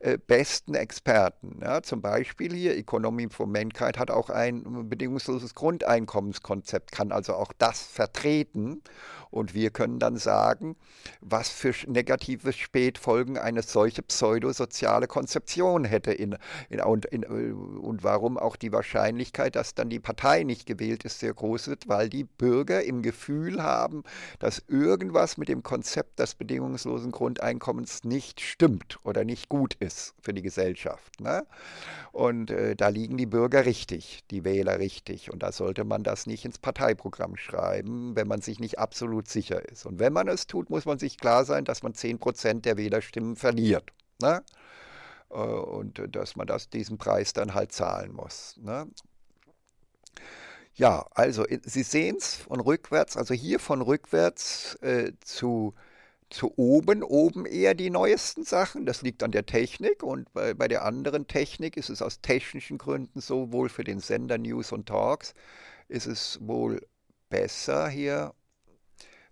äh, besten Experten. Ja, zum Beispiel hier Economy for Mankind hat auch ein äh, bedingungsloses Grundeinkommenskonzept, kann also auch das vertreten. Und wir können dann sagen, was für negative Spätfolgen eine solche pseudosoziale Konzeption hätte in, in, und, in, äh, und warum auch die Wahrscheinlichkeit, dass dann die Partei nicht gewählt ist, sehr groß wird, weil die Bürger im Gefühl haben, dass irgendwas mit dem Konzept des bedingungslosen Grundeinkommens nicht stimmt stimmt oder nicht gut ist für die Gesellschaft. Ne? Und äh, da liegen die Bürger richtig, die Wähler richtig. Und da sollte man das nicht ins Parteiprogramm schreiben, wenn man sich nicht absolut sicher ist. Und wenn man es tut, muss man sich klar sein, dass man 10 der Wählerstimmen verliert. Ne? Äh, und äh, dass man das, diesen Preis dann halt zahlen muss. Ne? Ja, also äh, Sie sehen es von rückwärts, also hier von rückwärts äh, zu zu oben, oben eher die neuesten Sachen. Das liegt an der Technik und bei, bei der anderen Technik ist es aus technischen Gründen so, für den Sender News und Talks ist es wohl besser hier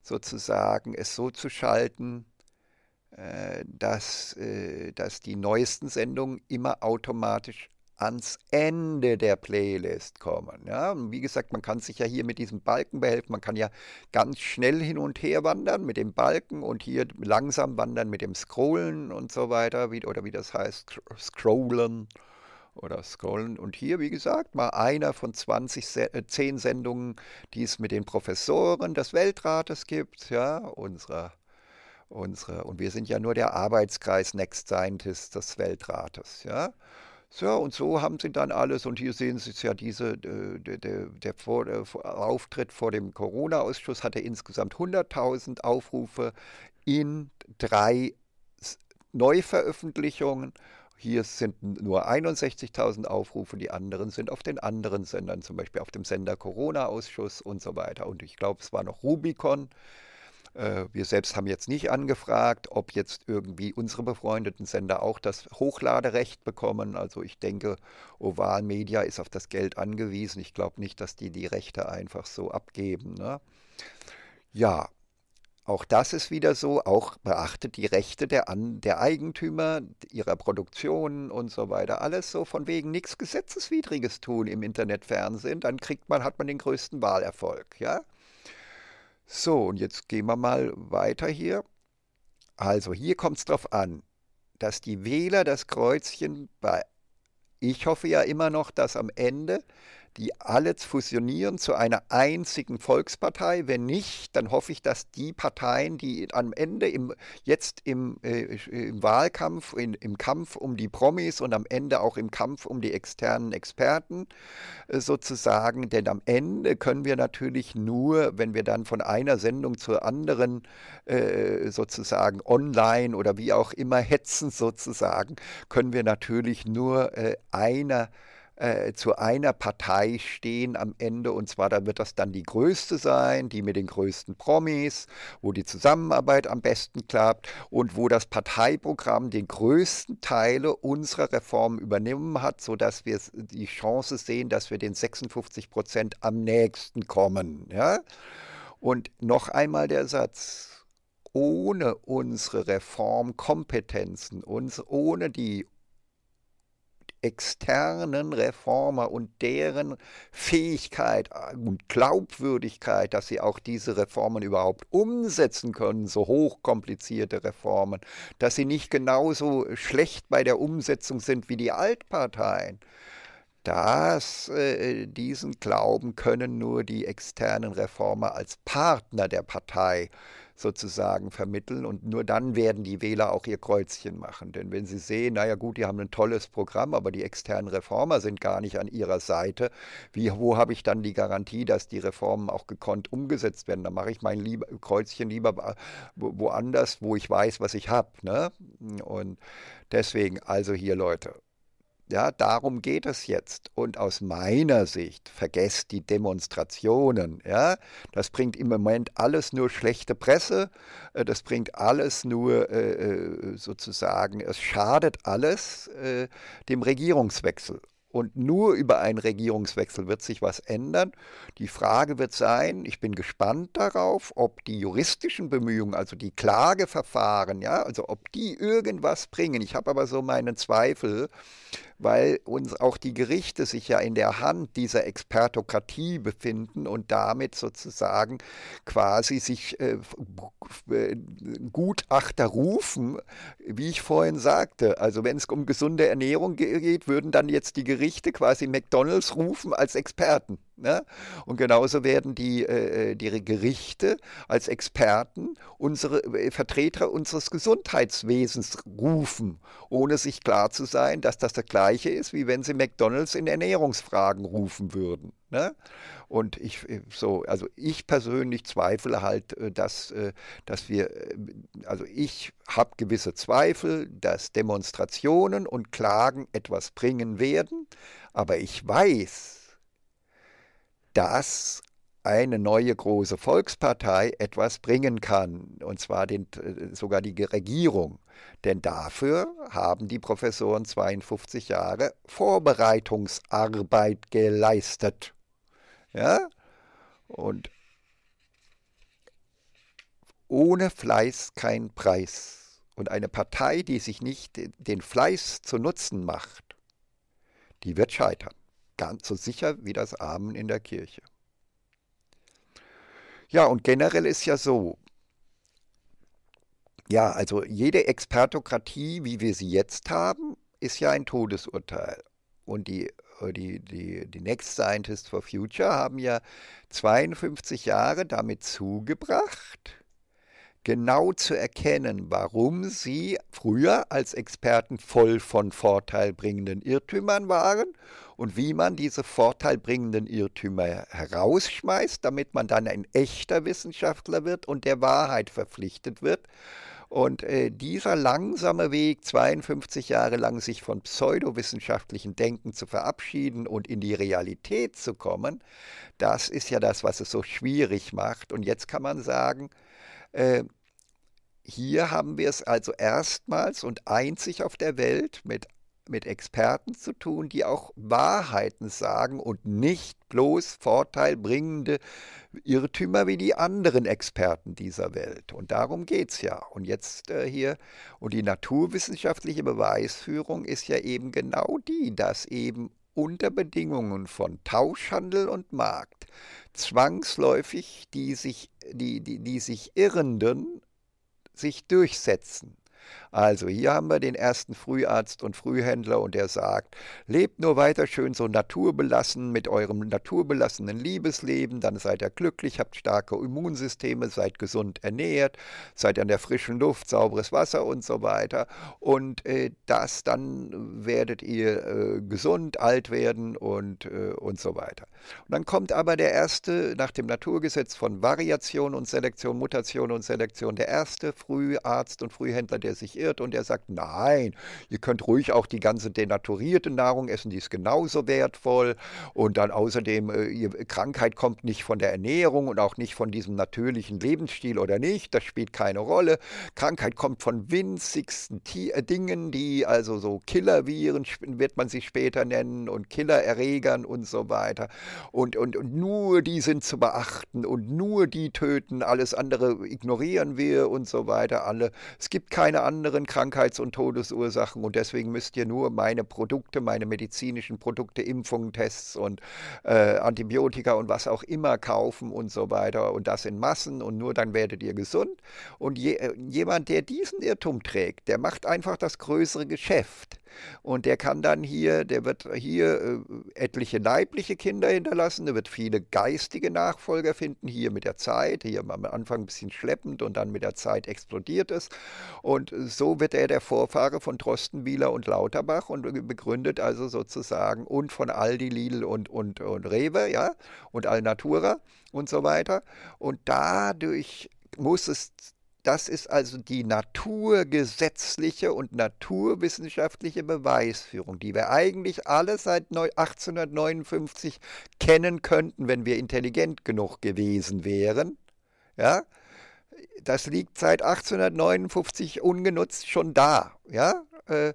sozusagen es so zu schalten, äh, dass, äh, dass die neuesten Sendungen immer automatisch ans Ende der Playlist kommen. Ja, und wie gesagt, man kann sich ja hier mit diesem Balken behelfen. Man kann ja ganz schnell hin und her wandern mit dem Balken und hier langsam wandern mit dem Scrollen und so weiter, wie, oder wie das heißt, Scrollen oder Scrollen. Und hier, wie gesagt, mal einer von 20, 10 äh, Sendungen, die es mit den Professoren des Weltrates gibt, ja, unserer unsere und wir sind ja nur der Arbeitskreis Next Scientist des Weltrates, ja. So, und so haben sie dann alles, und hier sehen Sie es ja, diese, äh, der, der, der, vor, der äh, Auftritt vor dem Corona-Ausschuss hatte insgesamt 100.000 Aufrufe in drei Neuveröffentlichungen. Hier sind nur 61.000 Aufrufe, die anderen sind auf den anderen Sendern, zum Beispiel auf dem Sender Corona-Ausschuss und so weiter. Und ich glaube, es war noch Rubicon, äh, wir selbst haben jetzt nicht angefragt, ob jetzt irgendwie unsere befreundeten Sender auch das Hochladerecht bekommen. Also ich denke, Oval Media ist auf das Geld angewiesen. Ich glaube nicht, dass die die Rechte einfach so abgeben. Ne? Ja, auch das ist wieder so, auch beachtet die Rechte der, An der Eigentümer, ihrer Produktionen und so weiter. Alles so von wegen nichts Gesetzeswidriges tun im Internetfernsehen, dann kriegt man, hat man den größten Wahlerfolg, ja. So, und jetzt gehen wir mal weiter hier. Also hier kommt es darauf an, dass die Wähler das Kreuzchen bei, ich hoffe ja immer noch, dass am Ende die alle fusionieren zu einer einzigen Volkspartei. Wenn nicht, dann hoffe ich, dass die Parteien, die am Ende im, jetzt im, äh, im Wahlkampf, in, im Kampf um die Promis und am Ende auch im Kampf um die externen Experten äh, sozusagen, denn am Ende können wir natürlich nur, wenn wir dann von einer Sendung zur anderen äh, sozusagen online oder wie auch immer hetzen sozusagen, können wir natürlich nur äh, einer äh, zu einer Partei stehen am Ende. Und zwar, da wird das dann die größte sein, die mit den größten Promis, wo die Zusammenarbeit am besten klappt und wo das Parteiprogramm den größten Teile unserer Reformen übernommen hat, sodass wir die Chance sehen, dass wir den 56 Prozent am nächsten kommen. Ja? Und noch einmal der Satz, ohne unsere Reformkompetenzen, uns ohne die externen Reformer und deren Fähigkeit äh, und Glaubwürdigkeit, dass sie auch diese Reformen überhaupt umsetzen können, so hochkomplizierte Reformen, dass sie nicht genauso schlecht bei der Umsetzung sind wie die Altparteien. dass äh, diesen Glauben können nur die externen Reformer als Partner der Partei äh, sozusagen vermitteln. Und nur dann werden die Wähler auch ihr Kreuzchen machen. Denn wenn sie sehen, naja gut, die haben ein tolles Programm, aber die externen Reformer sind gar nicht an ihrer Seite, wie, wo habe ich dann die Garantie, dass die Reformen auch gekonnt umgesetzt werden? Dann mache ich mein lieber, Kreuzchen lieber woanders, wo ich weiß, was ich habe. Ne? Und deswegen also hier Leute, ja, darum geht es jetzt. Und aus meiner Sicht, vergesst die Demonstrationen. Ja, das bringt im Moment alles nur schlechte Presse. Äh, das bringt alles nur äh, äh, sozusagen, es schadet alles dem Regierungswechsel. Und nur über einen Regierungswechsel wird sich was ändern. Die Frage wird sein, ich bin gespannt darauf, ob die juristischen Bemühungen, also die Klageverfahren, ja, also ob die irgendwas bringen. Ich habe aber so meinen Zweifel, weil uns auch die Gerichte sich ja in der Hand dieser Expertokratie befinden und damit sozusagen quasi sich äh, äh Gutachter rufen, wie ich vorhin sagte. Also wenn es um gesunde Ernährung geht, würden dann jetzt die Gerichte quasi McDonald's rufen als Experten. Ne? Und genauso werden die, äh, äh, die Gerichte als Experten unsere äh, Vertreter unseres Gesundheitswesens rufen, ohne sich klar zu sein, dass das das Gleiche ist, wie wenn sie McDonalds in Ernährungsfragen rufen würden. Ne? Und ich äh, so, also ich persönlich zweifle halt, äh, dass, dass wir, also ich habe gewisse Zweifel, dass Demonstrationen und Klagen etwas bringen werden, aber ich weiß, dass eine neue große Volkspartei etwas bringen kann, und zwar den, äh, sogar die Regierung. Denn dafür haben die Professoren 52 Jahre Vorbereitungsarbeit geleistet. Ja? Und ohne Fleiß kein Preis. Und eine Partei, die sich nicht den Fleiß zu Nutzen macht, die wird scheitern ganz so sicher wie das Amen in der Kirche. Ja, und generell ist ja so, ja, also jede Expertokratie, wie wir sie jetzt haben, ist ja ein Todesurteil. Und die, die, die, die Next Scientists for Future haben ja 52 Jahre damit zugebracht, genau zu erkennen, warum sie früher als Experten voll von vorteilbringenden Irrtümern waren und wie man diese vorteilbringenden Irrtümer herausschmeißt, damit man dann ein echter Wissenschaftler wird und der Wahrheit verpflichtet wird. Und äh, dieser langsame Weg, 52 Jahre lang sich von pseudowissenschaftlichen Denken zu verabschieden und in die Realität zu kommen, das ist ja das, was es so schwierig macht. Und jetzt kann man sagen, äh, hier haben wir es also erstmals und einzig auf der Welt mit mit Experten zu tun, die auch Wahrheiten sagen und nicht bloß vorteilbringende Irrtümer wie die anderen Experten dieser Welt. Und darum geht es ja. Und jetzt äh, hier, und die naturwissenschaftliche Beweisführung ist ja eben genau die, dass eben unter Bedingungen von Tauschhandel und Markt zwangsläufig die sich, die, die, die sich Irrenden sich durchsetzen. Also hier haben wir den ersten Früharzt und Frühhändler und der sagt, lebt nur weiter schön so naturbelassen mit eurem naturbelassenen Liebesleben, dann seid ihr glücklich, habt starke Immunsysteme, seid gesund ernährt, seid an der frischen Luft, sauberes Wasser und so weiter. Und äh, das dann werdet ihr äh, gesund, alt werden und, äh, und so weiter. Und dann kommt aber der erste, nach dem Naturgesetz von Variation und Selektion, Mutation und Selektion, der erste Früharzt und Frühhändler, der der sich irrt und der sagt, nein, ihr könnt ruhig auch die ganze denaturierte Nahrung essen, die ist genauso wertvoll. Und dann außerdem, äh, äh, Krankheit kommt nicht von der Ernährung und auch nicht von diesem natürlichen Lebensstil oder nicht, das spielt keine Rolle. Krankheit kommt von winzigsten T äh, Dingen, die also so Killerviren wird man sie später nennen und Killererregern und so weiter. Und, und, und nur die sind zu beachten und nur die töten, alles andere ignorieren wir und so weiter. Alle. Es gibt keine anderen Krankheits- und Todesursachen und deswegen müsst ihr nur meine Produkte, meine medizinischen Produkte, Impfungen, Tests und äh, Antibiotika und was auch immer kaufen und so weiter und das in Massen und nur dann werdet ihr gesund. Und je, äh, jemand, der diesen Irrtum trägt, der macht einfach das größere Geschäft. Und der kann dann hier, der wird hier äh, etliche leibliche Kinder hinterlassen, der wird viele geistige Nachfolger finden, hier mit der Zeit, hier am Anfang ein bisschen schleppend und dann mit der Zeit explodiert es. Und so wird er der Vorfahre von Trostenwieler und Lauterbach und begründet also sozusagen und von Aldi, Lidl und, und, und Rewe, ja, und Alnatura und so weiter. Und dadurch muss es das ist also die naturgesetzliche und naturwissenschaftliche Beweisführung, die wir eigentlich alle seit 1859 kennen könnten, wenn wir intelligent genug gewesen wären. Ja? Das liegt seit 1859 ungenutzt schon da. Ja? Äh,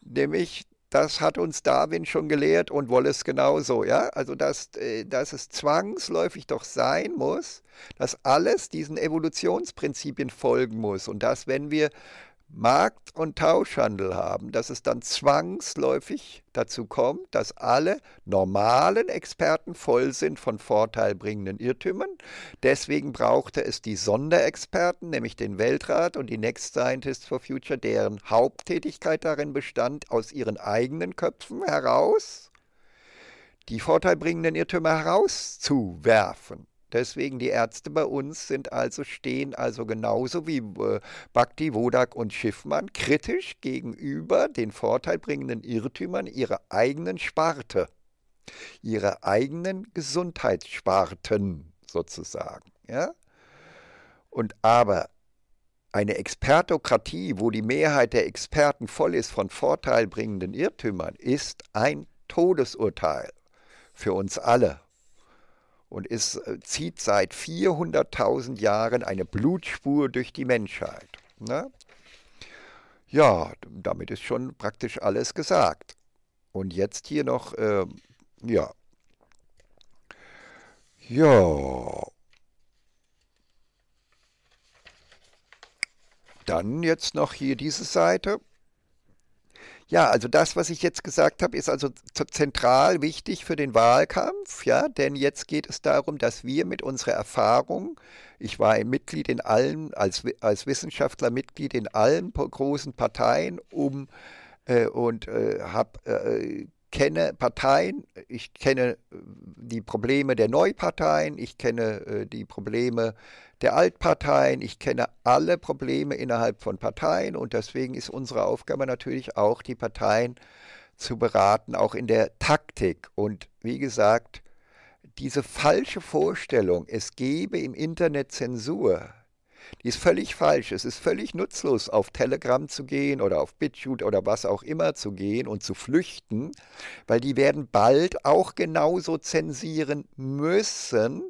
nämlich das hat uns Darwin schon gelehrt und Wallace genauso, ja? Also, dass, äh, dass es zwangsläufig doch sein muss, dass alles diesen Evolutionsprinzipien folgen muss und dass, wenn wir Markt- und Tauschhandel haben, dass es dann zwangsläufig dazu kommt, dass alle normalen Experten voll sind von vorteilbringenden Irrtümern. Deswegen brauchte es die Sonderexperten, nämlich den Weltrat und die Next Scientists for Future, deren Haupttätigkeit darin bestand, aus ihren eigenen Köpfen heraus die vorteilbringenden Irrtümer herauszuwerfen. Deswegen die Ärzte bei uns sind also stehen also genauso wie äh, Bhakti, Wodak und Schiffmann kritisch gegenüber den vorteilbringenden Irrtümern ihrer eigenen Sparte, ihrer eigenen Gesundheitssparten sozusagen. Ja? Und aber eine Expertokratie, wo die Mehrheit der Experten voll ist von vorteilbringenden Irrtümern, ist ein Todesurteil für uns alle und es äh, zieht seit 400.000 Jahren eine Blutspur durch die Menschheit. Ne? Ja, damit ist schon praktisch alles gesagt. Und jetzt hier noch, äh, ja. Ja. Dann jetzt noch hier diese Seite. Ja, also das, was ich jetzt gesagt habe, ist also zentral wichtig für den Wahlkampf, ja, denn jetzt geht es darum, dass wir mit unserer Erfahrung, ich war ein Mitglied in allen, als, als Wissenschaftler Mitglied in allen großen Parteien, um äh, und äh, habe äh, äh kenne Parteien, ich kenne äh, die Probleme der Neuparteien, ich kenne äh, die Probleme der Altparteien, ich kenne alle Probleme innerhalb von Parteien und deswegen ist unsere Aufgabe natürlich auch, die Parteien zu beraten, auch in der Taktik. Und wie gesagt, diese falsche Vorstellung, es gebe im Internet Zensur, die ist völlig falsch. Es ist völlig nutzlos, auf Telegram zu gehen oder auf BitChute oder was auch immer zu gehen und zu flüchten, weil die werden bald auch genauso zensieren müssen.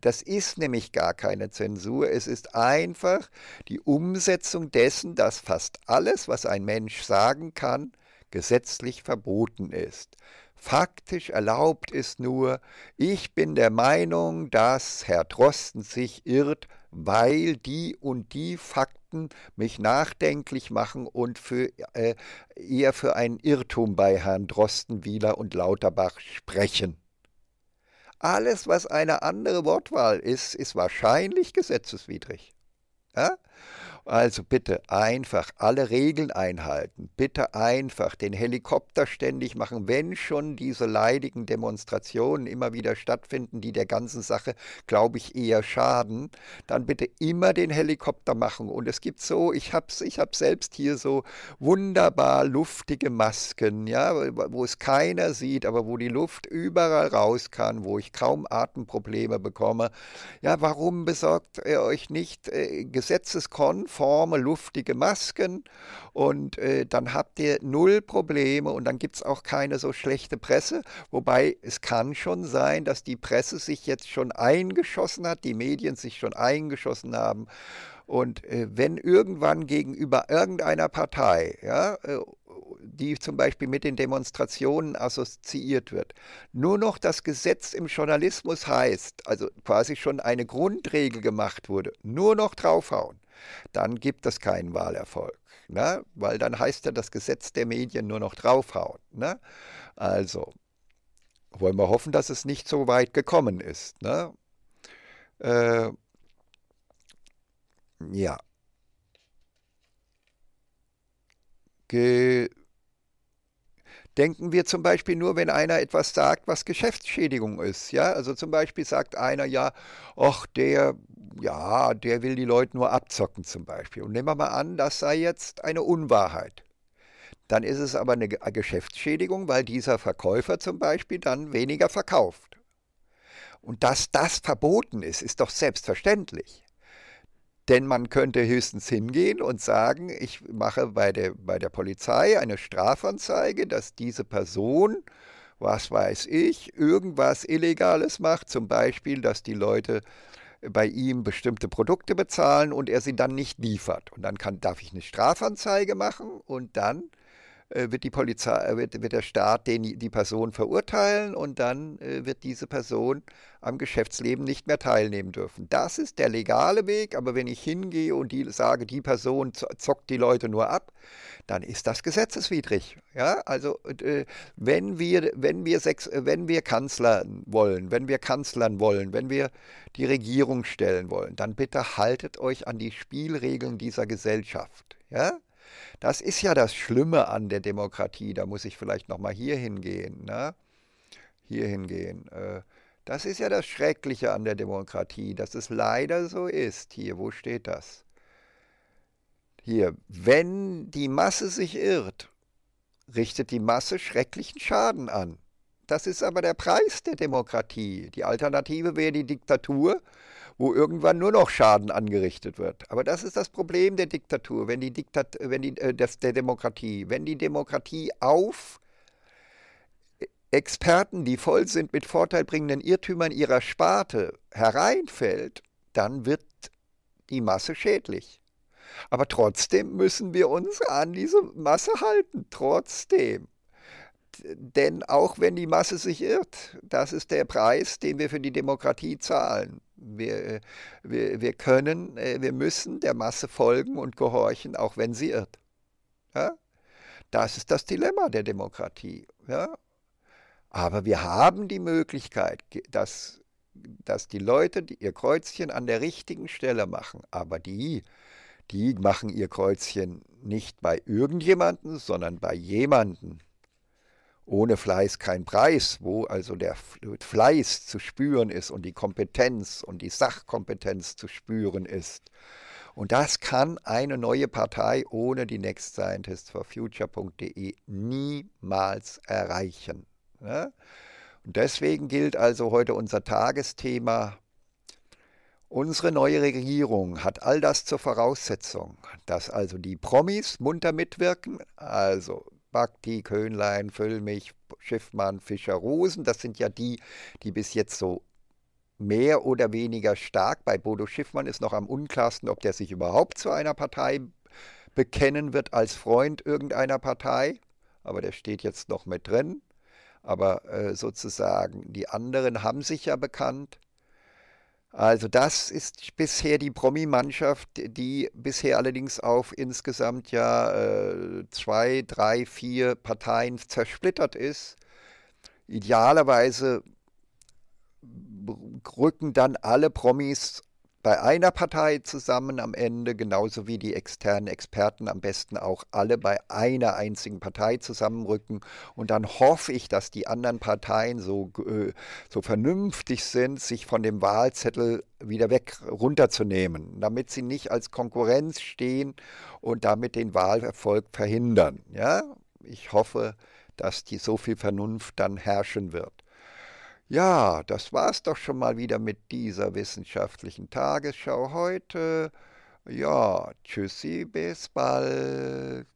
Das ist nämlich gar keine Zensur, es ist einfach die Umsetzung dessen, dass fast alles, was ein Mensch sagen kann, gesetzlich verboten ist. Faktisch erlaubt ist nur, ich bin der Meinung, dass Herr Drosten sich irrt, weil die und die Fakten mich nachdenklich machen und für, äh, eher für einen Irrtum bei Herrn Drosten, Wieler und Lauterbach sprechen. Alles, was eine andere Wortwahl ist, ist wahrscheinlich gesetzeswidrig. Ja? Also bitte einfach alle Regeln einhalten, bitte einfach den Helikopter ständig machen, wenn schon diese leidigen Demonstrationen immer wieder stattfinden, die der ganzen Sache, glaube ich, eher schaden, dann bitte immer den Helikopter machen. Und es gibt so, ich habe ich hab selbst hier so wunderbar luftige Masken, ja, wo es keiner sieht, aber wo die Luft überall raus kann, wo ich kaum Atemprobleme bekomme. Ja, warum besorgt ihr euch nicht äh, gesetzeskonform konforme, luftige Masken und äh, dann habt ihr null Probleme und dann gibt es auch keine so schlechte Presse. Wobei es kann schon sein, dass die Presse sich jetzt schon eingeschossen hat, die Medien sich schon eingeschossen haben. Und äh, wenn irgendwann gegenüber irgendeiner Partei, ja, äh, die zum Beispiel mit den Demonstrationen assoziiert wird, nur noch das Gesetz im Journalismus heißt, also quasi schon eine Grundregel gemacht wurde, nur noch draufhauen dann gibt es keinen Wahlerfolg. Ne? Weil dann heißt ja das Gesetz der Medien nur noch draufhauen. Ne? Also wollen wir hoffen, dass es nicht so weit gekommen ist. Ne? Äh, ja. Ge Denken wir zum Beispiel nur, wenn einer etwas sagt, was Geschäftsschädigung ist. Ja? Also zum Beispiel sagt einer ja, ach, der, ja, der will die Leute nur abzocken zum Beispiel. Und nehmen wir mal an, das sei jetzt eine Unwahrheit. Dann ist es aber eine Geschäftsschädigung, weil dieser Verkäufer zum Beispiel dann weniger verkauft. Und dass das verboten ist, ist doch selbstverständlich. Denn man könnte höchstens hingehen und sagen, ich mache bei der, bei der Polizei eine Strafanzeige, dass diese Person, was weiß ich, irgendwas Illegales macht, zum Beispiel, dass die Leute bei ihm bestimmte Produkte bezahlen und er sie dann nicht liefert. Und dann kann, darf ich eine Strafanzeige machen und dann äh, wird die Polizei, äh, wird, wird der Staat den, die Person verurteilen und dann äh, wird diese Person am Geschäftsleben nicht mehr teilnehmen dürfen. Das ist der legale Weg, aber wenn ich hingehe und die, sage, die Person zockt die Leute nur ab, dann ist das gesetzeswidrig. Ja, also wenn wir, wenn wir sechs, wenn wir Kanzler wollen, wenn wir Kanzlern wollen, wenn wir die Regierung stellen wollen, dann bitte haltet euch an die Spielregeln dieser Gesellschaft. Ja? Das ist ja das Schlimme an der Demokratie. Da muss ich vielleicht nochmal hier hingehen. Ne? Hier hingehen. Äh, das ist ja das Schreckliche an der Demokratie, dass es leider so ist. Hier, wo steht das? Hier, wenn die Masse sich irrt, richtet die Masse schrecklichen Schaden an. Das ist aber der Preis der Demokratie. Die Alternative wäre die Diktatur, wo irgendwann nur noch Schaden angerichtet wird. Aber das ist das Problem der Diktatur, wenn die, Diktat, wenn die äh, das, der Demokratie, wenn die Demokratie auf Experten, die voll sind mit vorteilbringenden Irrtümern ihrer Sparte, hereinfällt, dann wird die Masse schädlich. Aber trotzdem müssen wir uns an diese Masse halten. Trotzdem denn auch wenn die Masse sich irrt, das ist der Preis, den wir für die Demokratie zahlen. Wir, äh, wir, wir können, äh, wir müssen der Masse folgen und gehorchen, auch wenn sie irrt. Ja? Das ist das Dilemma der Demokratie. Ja? Aber wir haben die Möglichkeit, dass, dass die Leute ihr Kreuzchen an der richtigen Stelle machen. Aber die, die machen ihr Kreuzchen nicht bei irgendjemanden, sondern bei jemanden, ohne Fleiß kein Preis, wo also der Fleiß zu spüren ist und die Kompetenz und die Sachkompetenz zu spüren ist. Und das kann eine neue Partei ohne die Next Scientist for Future.de niemals erreichen. Ne? Und deswegen gilt also heute unser Tagesthema. Unsere neue Regierung hat all das zur Voraussetzung, dass also die Promis munter mitwirken, also Bakti, Köhnlein, Füllmich, Schiffmann, Fischer, Rosen. Das sind ja die, die bis jetzt so mehr oder weniger stark. Bei Bodo Schiffmann ist noch am unklarsten, ob der sich überhaupt zu einer Partei bekennen wird als Freund irgendeiner Partei. Aber der steht jetzt noch mit drin. Aber äh, sozusagen, die anderen haben sich ja bekannt. Also das ist bisher die Promi-Mannschaft, die bisher allerdings auf insgesamt ja äh, zwei, drei, vier Parteien zersplittert ist. Idealerweise rücken dann alle Promis bei einer Partei zusammen am Ende, genauso wie die externen Experten am besten auch alle bei einer einzigen Partei zusammenrücken. Und dann hoffe ich, dass die anderen Parteien so, äh, so vernünftig sind, sich von dem Wahlzettel wieder weg runterzunehmen, damit sie nicht als Konkurrenz stehen und damit den Wahlerfolg verhindern. Ja? Ich hoffe, dass die so viel Vernunft dann herrschen wird. Ja, das war's doch schon mal wieder mit dieser wissenschaftlichen Tagesschau heute. Ja, tschüssi, bis bald.